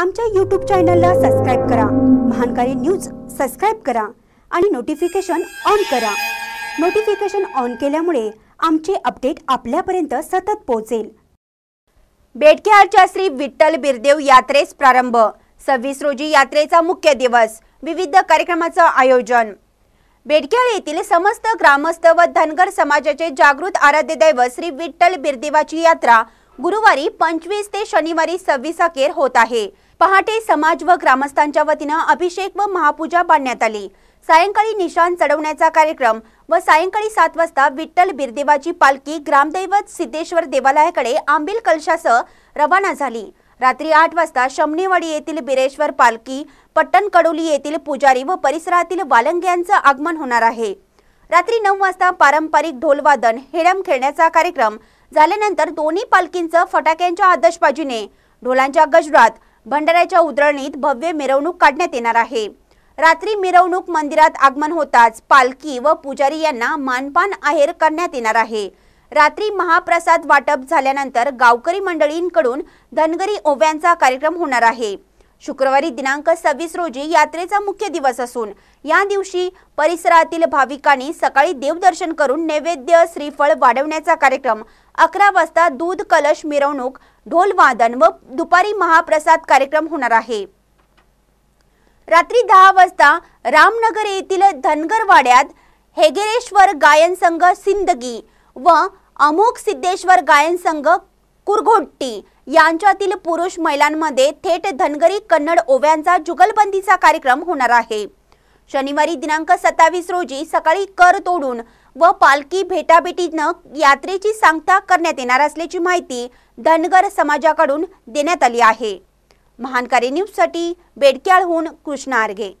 आमच्या यूट्यूब चॅनलला सबस्क्राईब करा महानकारी न्यूज सबस्क्राईब करा आणि नोटिफिकेशन ऑन करा नोटिफिकेशन ऑन केल्यामुळे आमचे अपडेट आपल्यापर्यंत सतत पोहोचेल बेटकेहारच्या श्री विठ्ठल बिरदेव यात्रेस प्रारंभ सव्वीस रोजी यात्रेचा मुख्य दिवस विविध कार्यक्रमाचं आयोजन बेडकेहाळ येथील समस्त ग्रामस्थ व धनगर समाजाचे जागृत आराध्य दैव श्री विठ्ठल बिरदेवाची यात्रा गुरुवारी पंचवीस ते शनिवारी सव्वीस अखेर होत आहे पहाटे समाज व ग्रामस्थांच्या वतीनं अभिषेक व महापूजा बांधण्यात आली सायंकाळी निशान चढवण्याचा कार्यक्रम व सायंकाळी सात वाजता विठ्ठल बिरदेवाची पालखी ग्रामदैवत सिद्धेश्वर देवालयाकडे आंबील कलशासह रवाना झाली रात्री आठ वाजता शमनेवाडी येथील बिरेश्वर पालखी पट्टण येथील पुजारी व परिसरातील वालंग्यांचं आगमन होणार आहे रात्री नऊ वाजता पारंपरिक ढोलवादन हेडम खेळण्याचा कार्यक्रम झाल्यानंतर दोन्ही पालखींचं फटाक्यांच्या आदशबाजीने ढोलांच्या गजरात भंडाऱ्याच्या उधळणीत भव्य मिरवणूक काढण्यात येणार आहे रात्री मिरवणूक मंदिरात आगमन होताच पालखी व पुजारी यांना मानपान आहेर करण्यात येणार आहे रात्री महाप्रसाद वाटप झाल्यानंतर गावकरी मंडळींकडून धनगरी ओव्यांचा कार्यक्रम होणार आहे शुक्रवारी दिनांक सव्वीस रोजी यात्रेचा मुख्य दिवस असून या दिवशी परिसरातील भाविकांनी सकाळी देवदर्शन करून नैवेद्य श्रीफळ वाढवण्याचा कार्यक्रम अकरा वाजता दूध कलश मिरवणूक ढोलवादन व दुपारी महाप्रसाद कार्यक्रम होणार आहे रात्री दहा वाजता रामनगर येथील धनगरवाड्यात हेगेरेश्वर गायन संघ सिंदगी व अमोक सिद्धेश्वर गायन संघ कुरघोट्टी यांच्यातील पुरुष महिलांमध्ये थेट धनगरी कन्नड ओव्यांचा जुगलबंदीचा कार्यक्रम होणार आहे शनिवारी दिनांक सत्तावीस रोजी सकाळी कर तोडून व पालखी भेटाभेटीनं यात्रेची सांगता करण्यात येणार असल्याची माहिती धनगर समाजाकडून देण्यात आली आहे महानकारी न्यूजसाठी बेडक्याळहून कृष्णा आर्गे